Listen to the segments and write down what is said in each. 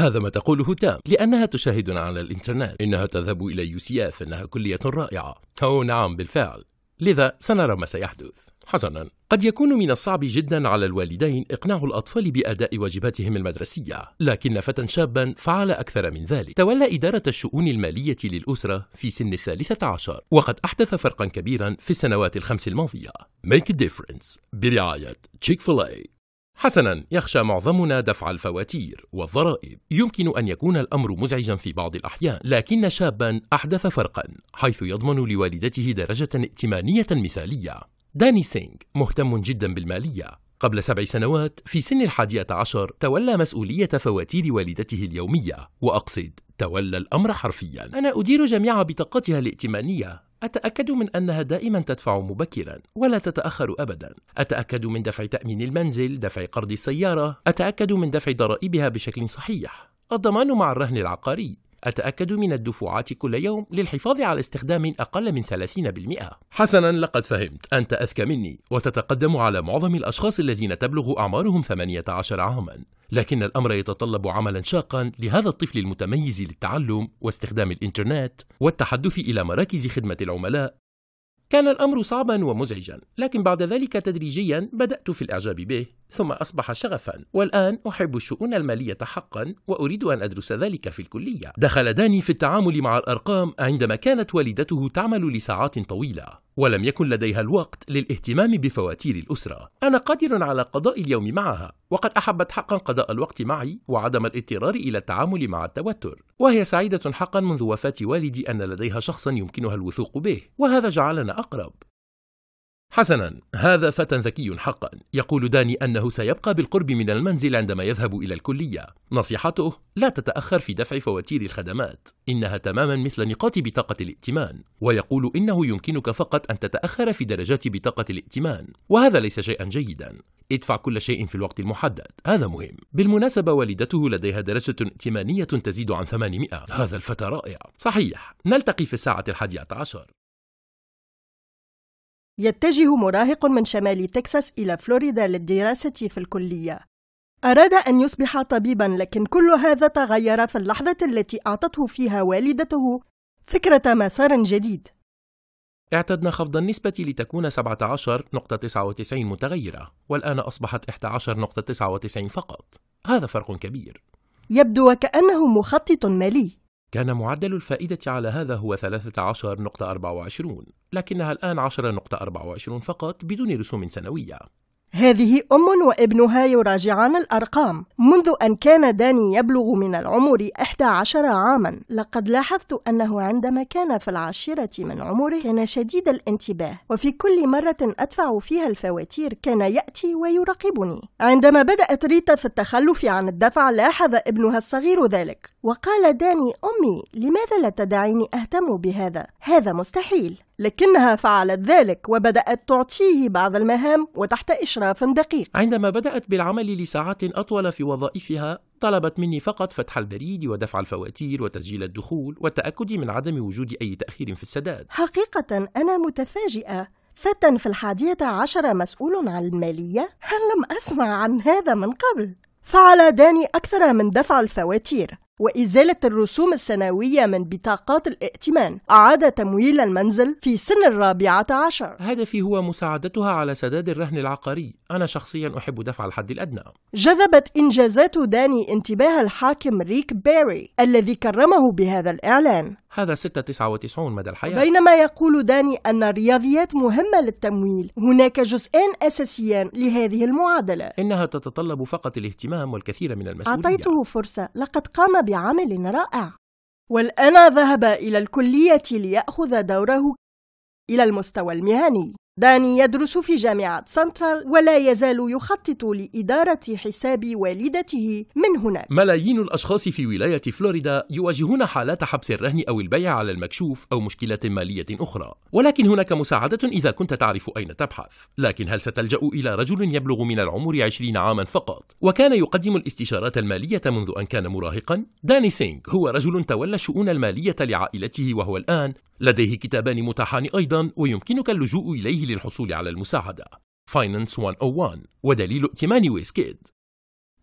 هذا ما تقوله تام لأنها تشاهدنا على الإنترنت إنها تذهب إلى يو سي إف إنها كلية رائعة أو نعم بالفعل لذا سنرى ما سيحدث حسنا قد يكون من الصعب جدا على الوالدين إقناع الأطفال بأداء واجباتهم المدرسية لكن فتى شابا فعل أكثر من ذلك تولى إدارة الشؤون المالية للأسرة في سن الثالثة عشر وقد أحدث فرقا كبيرا في السنوات الخمس الماضية Make a difference برعاية Chick-fil-A حسنا يخشى معظمنا دفع الفواتير والضرائب يمكن ان يكون الامر مزعجا في بعض الاحيان لكن شابا احدث فرقا حيث يضمن لوالدته درجه ائتمانيه مثاليه داني سينغ مهتم جدا بالماليه قبل سبع سنوات في سن الحادية عشر تولى مسؤولية فواتير والدته اليومية وأقصد تولى الأمر حرفيا أنا أدير جميع بطاقتها الائتمانية أتأكد من أنها دائما تدفع مبكرا ولا تتأخر أبدا أتأكد من دفع تأمين المنزل دفع قرض السيارة أتأكد من دفع ضرائبها بشكل صحيح الضمان مع الرهن العقاري أتأكد من الدفعات كل يوم للحفاظ على استخدام أقل من 30%. حسنا لقد فهمت أنت أذكى مني وتتقدم على معظم الأشخاص الذين تبلغ أعمارهم 18 عاما لكن الأمر يتطلب عملا شاقا لهذا الطفل المتميز للتعلم واستخدام الإنترنت والتحدث إلى مراكز خدمة العملاء كان الأمر صعبا ومزعجا لكن بعد ذلك تدريجيا بدأت في الإعجاب به ثم أصبح شغفا والآن أحب الشؤون المالية حقا وأريد أن أدرس ذلك في الكلية دخل داني في التعامل مع الأرقام عندما كانت والدته تعمل لساعات طويلة ولم يكن لديها الوقت للاهتمام بفواتير الأسرة أنا قادر على قضاء اليوم معها وقد أحبت حقا قضاء الوقت معي وعدم الاضطرار إلى التعامل مع التوتر وهي سعيدة حقا منذ وفاة والدي أن لديها شخصا يمكنها الوثوق به وهذا جعلنا أقرب حسنا هذا فتى ذكي حقا يقول داني أنه سيبقى بالقرب من المنزل عندما يذهب إلى الكلية نصيحته لا تتأخر في دفع فواتير الخدمات إنها تماما مثل نقاط بطاقة الائتمان ويقول إنه يمكنك فقط أن تتأخر في درجات بطاقة الائتمان وهذا ليس شيئا جيدا ادفع كل شيء في الوقت المحدد هذا مهم بالمناسبة والدته لديها درجة ائتمانية تزيد عن 800 هذا الفتى رائع صحيح نلتقي في الساعة الحادية عشر يتجه مراهق من شمال تكساس إلى فلوريدا للدراسة في الكلية. أراد أن يصبح طبيبا لكن كل هذا تغير في اللحظة التي أعطته فيها والدته فكرة مسار جديد. اعتدنا خفض النسبة لتكون 17.99 متغيرة والآن أصبحت 11.99 فقط هذا فرق كبير يبدو وكأنه مخطط مالي كان معدل الفائدة على هذا هو 13.24 لكنها الآن 10.24 فقط بدون رسوم سنوية هذه أم وابنها يراجعان الأرقام منذ أن كان داني يبلغ من العمر 11 عاما لقد لاحظت أنه عندما كان في العاشرة من عمره كان شديد الانتباه وفي كل مرة أدفع فيها الفواتير كان يأتي ويراقبني عندما بدأت ريتا في التخلف عن الدفع لاحظ ابنها الصغير ذلك وقال داني أمي لماذا لا تدعيني أهتم بهذا؟ هذا مستحيل لكنها فعلت ذلك وبدأت تعطيه بعض المهام وتحت إشراف دقيق. عندما بدأت بالعمل لساعات أطول في وظائفها، طلبت مني فقط فتح البريد ودفع الفواتير وتسجيل الدخول والتأكد من عدم وجود أي تأخير في السداد. حقيقة أنا متفاجئة. فتى في الحادية عشر مسؤول عن المالية؟ هل لم أسمع عن هذا من قبل؟ فعل داني أكثر من دفع الفواتير وإزالة الرسوم السنوية من بطاقات الائتمان أعاد تمويل المنزل في سن الرابعة عشر هدفي هو مساعدتها على سداد الرهن العقاري أنا شخصيا أحب دفع الحد الأدنى جذبت إنجازات داني انتباه الحاكم ريك بيري الذي كرمه بهذا الإعلان هذا 699 مدى الحياة بينما يقول داني أن الرياضيات مهمة للتمويل هناك جزئين أساسيان لهذه المعادلة إنها تتطلب فقط الاهتمام والكثير من المسؤولية أعطيته فرصة لقد قام بعمل رائع والآن ذهب إلى الكلية ليأخذ دوره إلى المستوى المهني داني يدرس في جامعة سنترال ولا يزال يخطط لإدارة حساب والدته من هناك ملايين الأشخاص في ولاية فلوريدا يواجهون حالات حبس الرهن أو البيع على المكشوف أو مشكلات مالية أخرى ولكن هناك مساعدة إذا كنت تعرف أين تبحث لكن هل ستلجأ إلى رجل يبلغ من العمر 20 عاما فقط وكان يقدم الاستشارات المالية منذ أن كان مراهقا داني سينغ هو رجل تولى الشؤون المالية لعائلته وهو الآن لديه كتابان متاحان أيضا ويمكنك اللجوء إليه سبيل الحصول على المساعدة فاينانس 101 ودليل ائتمان ويسكيد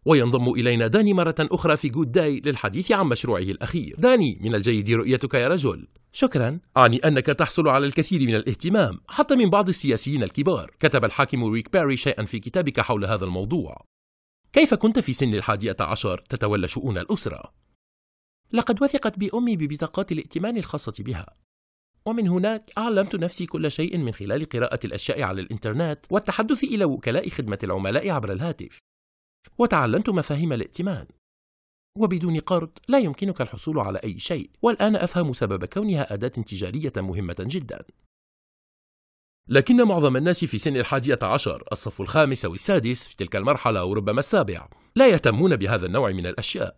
وينضم إلينا داني مرة أخرى في جود داي للحديث عن مشروعه الأخير داني من الجيد رؤيتك يا رجل شكرا أعني أنك تحصل على الكثير من الاهتمام حتى من بعض السياسيين الكبار كتب الحاكم ريك باري شيئا في كتابك حول هذا الموضوع كيف كنت في سن الحادية عشر تتولى شؤون الأسرة؟ لقد وثقت بأمي ببطاقات الائتمان الخاصة بها ومن هناك أعلمت نفسي كل شيء من خلال قراءة الأشياء على الإنترنت والتحدث إلى وكلاء خدمة العملاء عبر الهاتف وتعلمت مفاهيم الائتمان وبدون قرض لا يمكنك الحصول على أي شيء والآن أفهم سبب كونها أداة تجارية مهمة جدا لكن معظم الناس في سن الحادية عشر الصف الخامس أو السادس في تلك المرحلة أو ربما السابع لا يهتمون بهذا النوع من الأشياء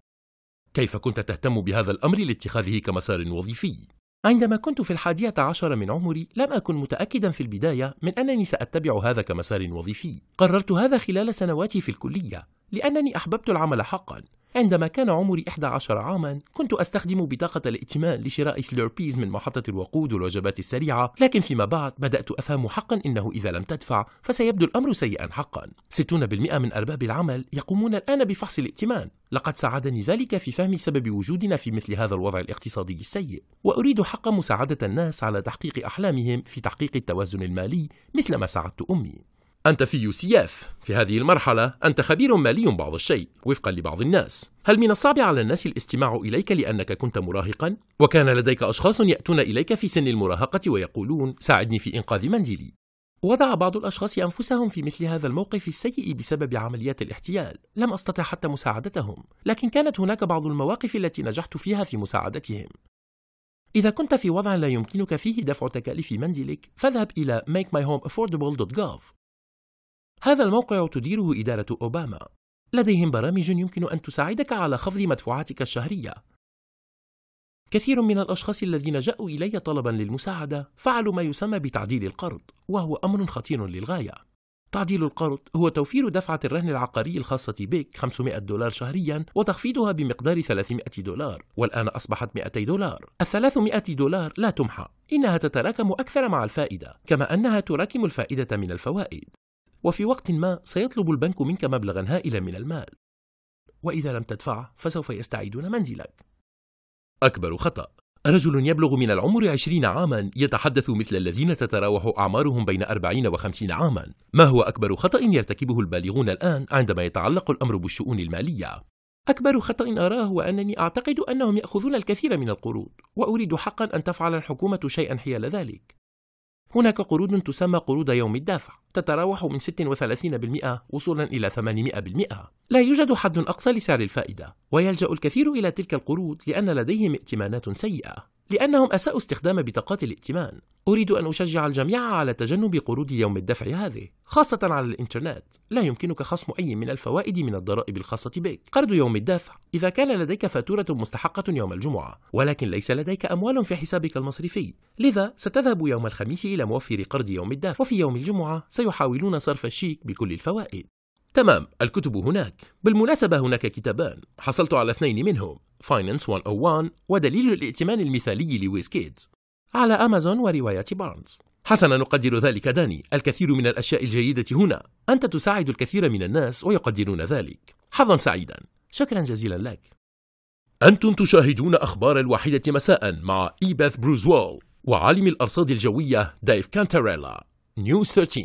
كيف كنت تهتم بهذا الأمر لاتخاذه كمسار وظيفي؟ عندما كنت في الحادية عشر من عمري لم أكن متأكدا في البداية من أنني سأتبع هذا كمسار وظيفي قررت هذا خلال سنواتي في الكلية لأنني أحببت العمل حقا عندما كان عمري 11 عاما كنت أستخدم بطاقة الائتمان لشراء سلوربيز من محطة الوقود والوجبات السريعة لكن فيما بعد بدأت أفهم حقا إنه إذا لم تدفع فسيبدو الأمر سيئا حقا 60% من أرباب العمل يقومون الآن بفحص الائتمان لقد ساعدني ذلك في فهم سبب وجودنا في مثل هذا الوضع الاقتصادي السيء وأريد حقا مساعدة الناس على تحقيق أحلامهم في تحقيق التوازن المالي مثل ما ساعدت أمي أنت في يو سي اف في هذه المرحلة أنت خبير مالي بعض الشيء وفقا لبعض الناس هل من الصعب على الناس الاستماع إليك لأنك كنت مراهقا؟ وكان لديك أشخاص يأتون إليك في سن المراهقة ويقولون ساعدني في إنقاذ منزلي وضع بعض الأشخاص أنفسهم في مثل هذا الموقف السيء بسبب عمليات الاحتيال لم أستطع حتى مساعدتهم لكن كانت هناك بعض المواقف التي نجحت فيها في مساعدتهم إذا كنت في وضع لا يمكنك فيه دفع تكاليف منزلك فاذهب إلى makemyhomeaffordable.gov هذا الموقع تديره إدارة أوباما لديهم برامج يمكن أن تساعدك على خفض مدفوعاتك الشهرية كثير من الأشخاص الذين جاءوا إلي طلبا للمساعدة فعلوا ما يسمى بتعديل القرض وهو أمر خطير للغاية تعديل القرض هو توفير دفعة الرهن العقاري الخاصة بك 500 دولار شهريا وتخفيضها بمقدار 300 دولار والآن أصبحت 200 دولار ال 300 دولار لا تمحى إنها تتراكم أكثر مع الفائدة كما أنها تراكم الفائدة من الفوائد وفي وقت ما سيطلب البنك منك مبلغا هائلا من المال وإذا لم تدفعه فسوف يستعيدون منزلك أكبر خطأ رجل يبلغ من العمر عشرين عاما يتحدث مثل الذين تتراوح أعمارهم بين أربعين وخمسين عاما ما هو أكبر خطأ يرتكبه البالغون الآن عندما يتعلق الأمر بالشؤون المالية؟ أكبر خطأ أراه هو أنني أعتقد أنهم يأخذون الكثير من القروض وأريد حقا أن تفعل الحكومة شيئا حيال ذلك هناك قروض تسمى قروض يوم الدافع تتراوح من 36% وصولا إلى 800%. لا يوجد حد أقصى لسعر الفائدة، ويلجأ الكثير إلى تلك القروض لأن لديهم ائتمانات سيئة، لأنهم أساءوا استخدام بطاقات الائتمان. أريد أن أشجع الجميع على تجنب قروض يوم الدفع هذه، خاصة على الإنترنت. لا يمكنك خصم أي من الفوائد من الضرائب الخاصة بك. قرض يوم الدفع إذا كان لديك فاتورة مستحقة يوم الجمعة، ولكن ليس لديك أموال في حسابك المصرفي. لذا ستذهب يوم الخميس إلى موفر قرض يوم الدفع، وفي يوم الجمعة سيحاولون صرف الشيك بكل الفوائد تمام الكتب هناك بالمناسبة هناك كتابان حصلت على اثنين منهم فاينانس 101 ودليل الائتمان المثالي لويس كيدز على أمازون ورواية بارنز حسنا نقدر ذلك داني الكثير من الأشياء الجيدة هنا أنت تساعد الكثير من الناس ويقدرون ذلك حظا سعيدا شكرا جزيلا لك أنتم تشاهدون أخبار الواحدة مساء مع إيباث بروزوال وعالم الأرصاد الجوية دايف كانتاريلا نيو 13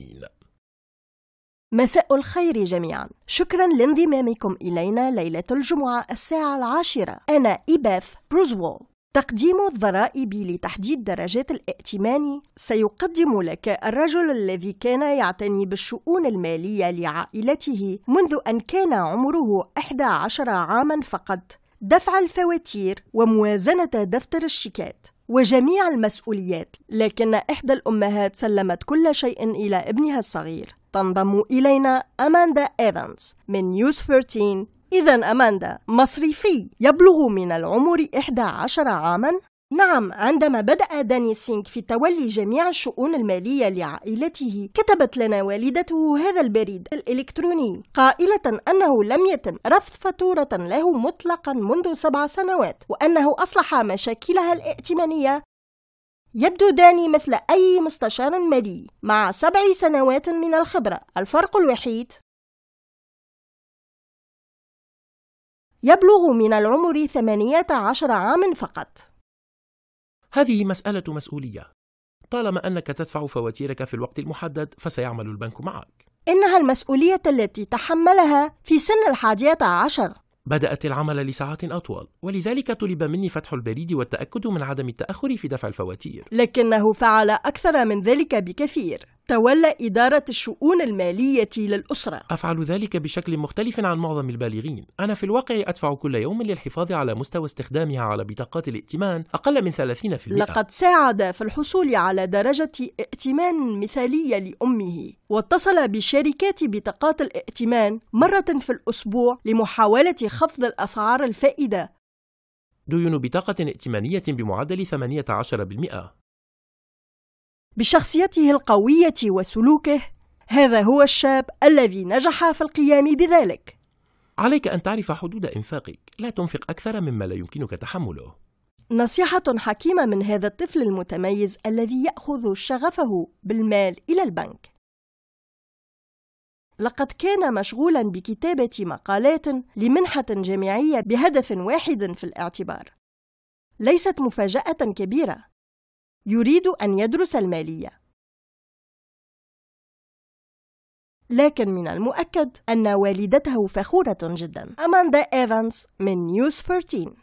مساء الخير جميعا شكرا لانضمامكم إلينا ليلة الجمعة الساعة العاشرة أنا إيباث بروزوول تقديم الضرائب لتحديد درجات الائتمان سيقدم لك الرجل الذي كان يعتني بالشؤون المالية لعائلته منذ أن كان عمره 11 عاما فقط دفع الفواتير وموازنة دفتر الشيكات وجميع المسؤوليات لكن إحدى الأمهات سلمت كل شيء إلى ابنها الصغير تنضم إلينا أماندا إيفانس من نيوز 13 إذا أماندا مصرفي يبلغ من العمر 11 عاما نعم عندما بدأ داني سينك في تولي جميع الشؤون المالية لعائلته كتبت لنا والدته هذا البريد الإلكتروني قائلة أنه لم يتم رفض فاتورة له مطلقا منذ سبع سنوات وأنه أصلح مشاكلها الائتمانية يبدو داني مثل أي مستشار مالي مع سبع سنوات من الخبرة الفرق الوحيد يبلغ من العمر 18 عام فقط هذه مسألة مسؤولية طالما أنك تدفع فواتيرك في الوقت المحدد فسيعمل البنك معك إنها المسؤولية التي تحملها في سن الحادية عشر بدأت العمل لساعات أطول ولذلك طلب مني فتح البريد والتأكد من عدم التأخر في دفع الفواتير لكنه فعل أكثر من ذلك بكثير تولى إدارة الشؤون المالية للأسرة أفعل ذلك بشكل مختلف عن معظم البالغين أنا في الواقع أدفع كل يوم للحفاظ على مستوى استخدامها على بطاقات الائتمان أقل من 30% لقد ساعد في الحصول على درجة ائتمان مثالية لأمه واتصل بشركات بطاقات الائتمان مرة في الأسبوع لمحاولة خفض الأسعار الفائدة ديون بطاقة ائتمانية بمعدل 18% بشخصيته القويه وسلوكه هذا هو الشاب الذي نجح في القيام بذلك عليك ان تعرف حدود انفاقك لا تنفق اكثر مما لا يمكنك تحمله نصيحه حكيمه من هذا الطفل المتميز الذي ياخذ شغفه بالمال الى البنك لقد كان مشغولا بكتابه مقالات لمنحه جامعيه بهدف واحد في الاعتبار ليست مفاجاه كبيره يريد أن يدرس المالية لكن من المؤكد أن والدته فخورة جدا أماندا إيفانس من نيوز 13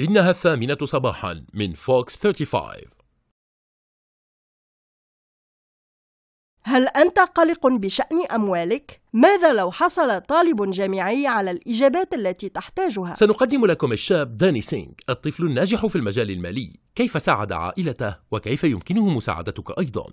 إنها الثامنة صباحا من فوكس 35 هل أنت قلق بشأن أموالك؟ ماذا لو حصل طالب جامعي على الإجابات التي تحتاجها؟ سنقدم لكم الشاب داني سينغ الطفل الناجح في المجال المالي كيف ساعد عائلته وكيف يمكنه مساعدتك أيضاً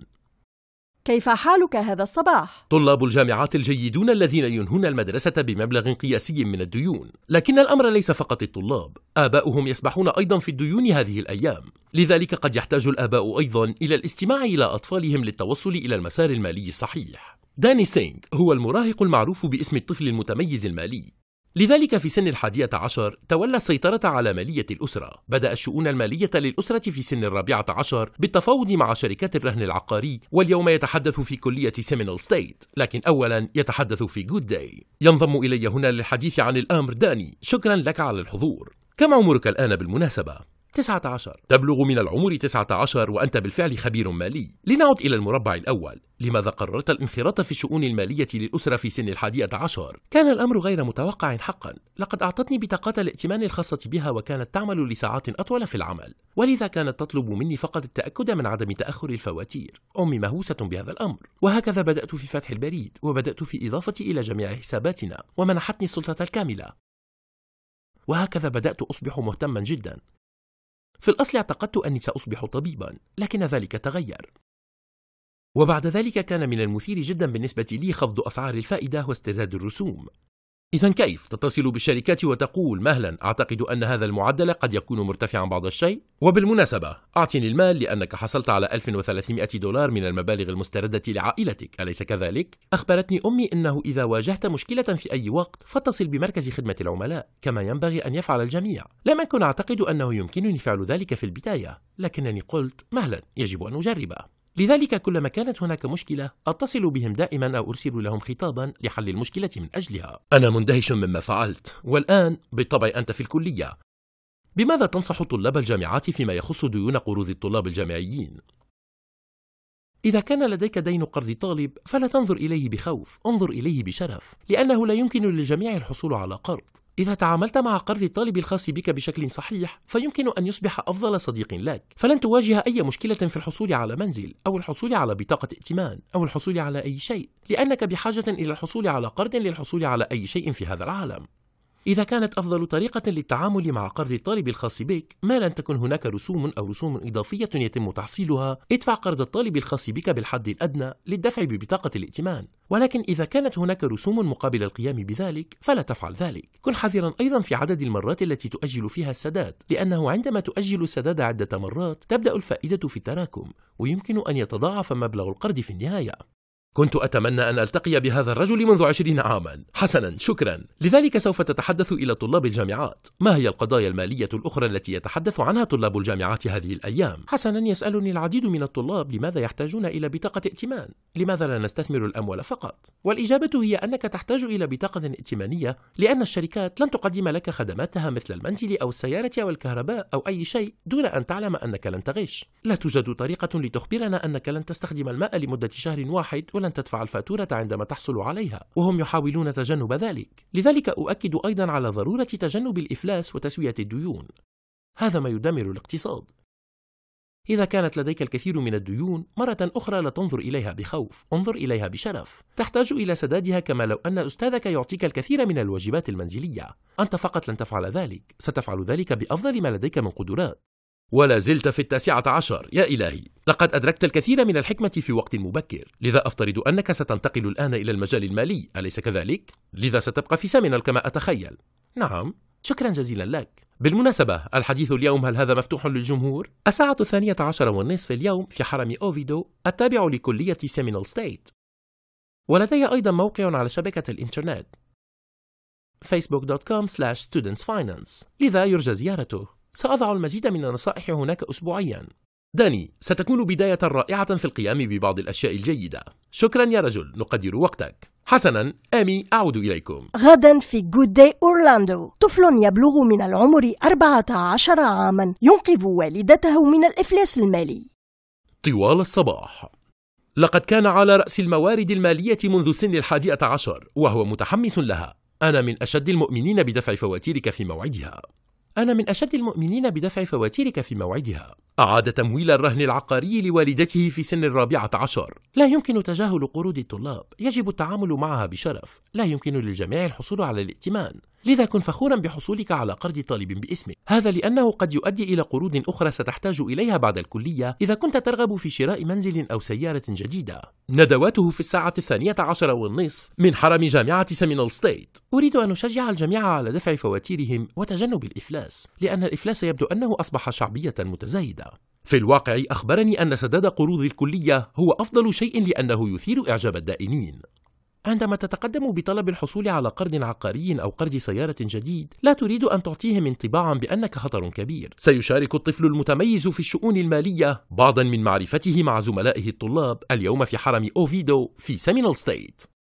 كيف حالك هذا الصباح؟ طلاب الجامعات الجيدون الذين ينهون المدرسة بمبلغ قياسي من الديون، لكن الأمر ليس فقط الطلاب، آباؤهم يسبحون أيضا في الديون هذه الأيام، لذلك قد يحتاج الآباء أيضا إلى الاستماع إلى أطفالهم للتوصل إلى المسار المالي الصحيح. داني سينغ هو المراهق المعروف باسم الطفل المتميز المالي لذلك في سن الحادية عشر تولى السيطرة على مالية الأسرة بدأ الشؤون المالية للأسرة في سن الرابعة عشر بالتفاوض مع شركات الرهن العقاري واليوم يتحدث في كلية سيمينول ستيت لكن أولا يتحدث في جود داي ينضم إلي هنا للحديث عن الأمر داني شكرا لك على الحضور كم عمرك الآن بالمناسبة؟ 19 تبلغ من العمر 19 وأنت بالفعل خبير مالي لنعد إلى المربع الأول لماذا قررت الانخراط في الشؤون المالية للأسرة في سن الحادية عشر؟ كان الأمر غير متوقع حقا لقد أعطتني بطاقات الائتمان الخاصة بها وكانت تعمل لساعات أطول في العمل ولذا كانت تطلب مني فقط التأكد من عدم تأخر الفواتير أمي مهوسة بهذا الأمر وهكذا بدأت في فتح البريد وبدأت في إضافتي إلى جميع حساباتنا ومنحتني السلطة الكاملة وهكذا بدأت أصبح مهتما جدا في الأصل اعتقدت أني سأصبح طبيبا لكن ذلك تغير وبعد ذلك كان من المثير جدا بالنسبة لي خفض أسعار الفائدة واسترداد الرسوم إذا كيف تتصل بالشركات وتقول مهلا أعتقد أن هذا المعدل قد يكون مرتفعا بعض الشيء؟ وبالمناسبة أعطني المال لأنك حصلت على 1300 دولار من المبالغ المستردة لعائلتك أليس كذلك؟ أخبرتني أمي أنه إذا واجهت مشكلة في أي وقت فاتصل بمركز خدمة العملاء كما ينبغي أن يفعل الجميع لم أكن أعتقد أنه يمكنني فعل ذلك في البداية لكنني قلت مهلا يجب أن أجربه لذلك كلما كانت هناك مشكلة أتصل بهم دائما أو أرسل لهم خطابا لحل المشكلة من أجلها أنا مندهش مما فعلت والآن بالطبع أنت في الكلية بماذا تنصح طلاب الجامعات فيما يخص ديون قروض الطلاب الجامعيين؟ إذا كان لديك دين قرض طالب فلا تنظر إليه بخوف انظر إليه بشرف لأنه لا يمكن للجميع الحصول على قرض إذا تعاملت مع قرض الطالب الخاص بك بشكل صحيح فيمكن أن يصبح أفضل صديق لك فلن تواجه أي مشكلة في الحصول على منزل أو الحصول على بطاقة ائتمان أو الحصول على أي شيء لأنك بحاجة إلى الحصول على قرض للحصول على أي شيء في هذا العالم إذا كانت أفضل طريقة للتعامل مع قرض الطالب الخاص بك ما لن تكن هناك رسوم أو رسوم إضافية يتم تحصيلها ادفع قرض الطالب الخاص بك بالحد الأدنى للدفع ببطاقة الائتمان ولكن إذا كانت هناك رسوم مقابل القيام بذلك فلا تفعل ذلك كن حذرا أيضا في عدد المرات التي تؤجل فيها السداد لأنه عندما تؤجل السداد عدة مرات تبدأ الفائدة في التراكم ويمكن أن يتضاعف مبلغ القرض في النهاية كنت أتمنى أن ألتقي بهذا الرجل منذ عشرين عاما حسنا شكرا لذلك سوف تتحدث إلى طلاب الجامعات ما هي القضايا المالية الأخرى التي يتحدث عنها طلاب الجامعات هذه الأيام حسنا يسألني العديد من الطلاب لماذا يحتاجون إلى بطاقة ائتمان لماذا لا نستثمر الأموال فقط والإجابة هي أنك تحتاج إلى بطاقة ائتمانية لأن الشركات لن تقدم لك خدماتها مثل المنزل أو السيارة أو الكهرباء أو أي شيء دون أن تعلم أنك لن تغش لا توجد طريقة لتخبرنا أنك لن تستخدم الماء لمدة شهر واحد ولا أن تدفع الفاتورة عندما تحصل عليها وهم يحاولون تجنب ذلك لذلك أؤكد أيضا على ضرورة تجنب الإفلاس وتسوية الديون هذا ما يدمر الاقتصاد إذا كانت لديك الكثير من الديون مرة أخرى لا تنظر إليها بخوف انظر إليها بشرف تحتاج إلى سدادها كما لو أن أستاذك يعطيك الكثير من الواجبات المنزلية أنت فقط لن تفعل ذلك ستفعل ذلك بأفضل ما لديك من قدرات ولا زلت في التاسعة عشر يا إلهي لقد أدركت الكثير من الحكمة في وقت مبكر لذا أفترض أنك ستنتقل الآن إلى المجال المالي أليس كذلك؟ لذا ستبقى في سمنة كما أتخيل نعم شكرا جزيلا لك بالمناسبة الحديث اليوم هل هذا مفتوح للجمهور؟ الساعة الثانية عشر والنصف اليوم في حرم أوفيدو التابع لكلية سيمينال ستيت ولدي أيضا موقع على شبكة الإنترنت facebook.com/studentsfinance لذا يرجى زيارته سأضع المزيد من النصائح هناك أسبوعيا داني ستكون بداية رائعة في القيام ببعض الأشياء الجيدة شكرا يا رجل نقدر وقتك حسنا آمي أعود إليكم غدا في جود داي أورلاندو طفل يبلغ من العمر 14 عاما ينقذ والدته من الإفلاس المالي طوال الصباح لقد كان على رأس الموارد المالية منذ سن الحادية عشر وهو متحمس لها أنا من أشد المؤمنين بدفع فواتيرك في موعدها أنا من أشد المؤمنين بدفع فواتيرك في موعدها. أعاد تمويل الرهن العقاري لوالدته في سن الرابعة عشر. لا يمكن تجاهل قروض الطلاب، يجب التعامل معها بشرف. لا يمكن للجميع الحصول على الائتمان. لذا كن فخورا بحصولك على قرض طالب باسمك هذا لأنه قد يؤدي إلى قروض أخرى ستحتاج إليها بعد الكلية إذا كنت ترغب في شراء منزل أو سيارة جديدة ندواته في الساعة الثانية عشر والنصف من حرم جامعة سيمينال ستيت أريد أن أشجع الجميع على دفع فواتيرهم وتجنب الإفلاس لأن الإفلاس يبدو أنه أصبح شعبية متزايدة في الواقع أخبرني أن سداد قروض الكلية هو أفضل شيء لأنه يثير إعجاب الدائنين عندما تتقدم بطلب الحصول على قرض عقاري أو قرض سيارة جديد، لا تريد أن تعطيهم انطباعا بأنك خطر كبير. سيشارك الطفل المتميز في الشؤون المالية بعضا من معرفته مع زملائه الطلاب اليوم في حرم أوفيدو في سيمينال ستيت.